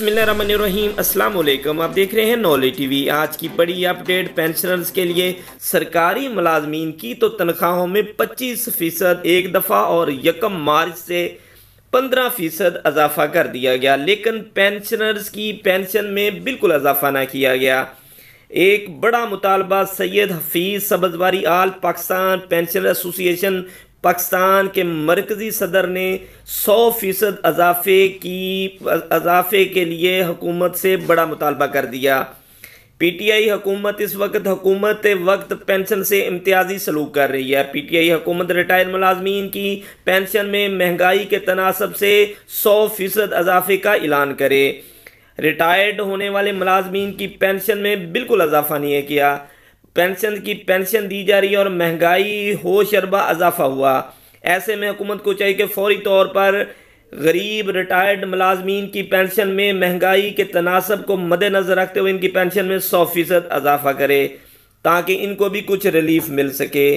अस्सलाम वालेकुम आप देख रहे हैं नॉलेज टीवी आज की बड़ी अपडेट पेंशनर्स के लिए सरकारी मुलाजमीन की तो तनख्वाहों में 25 फीसद एक दफ़ा और यकम मार्च से 15 फीसद अजाफा कर दिया गया लेकिन पेंशनर्स की पेंशन में बिल्कुल अजाफा ना किया गया एक बड़ा मुतालबा Syed Hafeez Sabzwari all Pakistan pensioner association Pakistan के मरकज़ी सदर ने सौ फ़ीसद अजाफे की अजाफे के लिए हुकूमत से बड़ा मुतालबा कर दिया पी टी आई हुकूमत इस वक्त हुकूमत वक्त पेंशन से इम्तियाजी सलूक कर रही है पी टी आई हुकूमत रिटायर मुलाजमीन की पेंशन में महंगाई के तनासब से सौ फ़ीसद अजाफे का ऐलान करे रिटायर्ड होने वाले मुलाजमीन की पेंशन में बिल्कुल अजाफा नहीं है किया पेंशन की पेंशन दी जा रही है और महंगाई हो शरबा इजाफा हुआ ऐसे में हुकूमत को चाहिए कि फौरी तौर पर गरीब रिटायर्ड मलाजमीन की पेंशन में महंगाई के तनासब को मद्नज़र रखते हुए इनकी पेंशन में सौ फ़ीसद इजाफा करे ताकि इनको भी कुछ रिलीफ मिल सके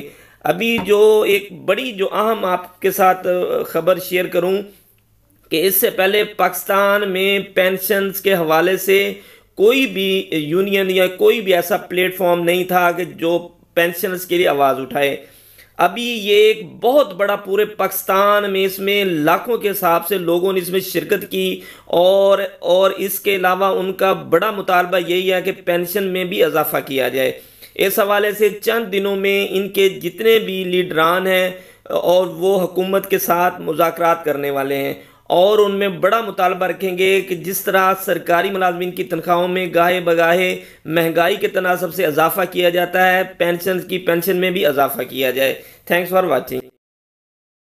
अभी जो एक बड़ी जो अहम आपके साथ खबर शेयर करूँ कि इससे पहले पाकिस्तान में पेंशन के हवाले से कोई भी यूनियन या कोई भी ऐसा प्लेटफॉर्म नहीं था कि जो पेंशनर्स के लिए आवाज़ उठाए अभी ये एक बहुत बड़ा पूरे पाकिस्तान में इसमें लाखों के हिसाब से लोगों ने इसमें शिरकत की और और इसके अलावा उनका बड़ा मुतालबा यही है कि पेंशन में भी इजाफा किया जाए इस हवाले से चंद दिनों में इनके जितने भी लीडरान हैं और वो हुकूमत के साथ मुजाकर करने वाले हैं और उनमें बड़ा मुतालबा रखेंगे कि जिस तरह सरकारी मुलाजमन की तनख्वाहों में गाहे बगाहे महंगाई के तनासब से इजाफा किया जाता है पेंशन की पेंशन में भी इजाफा किया जाए थैंक्स फॉर वॉचिंग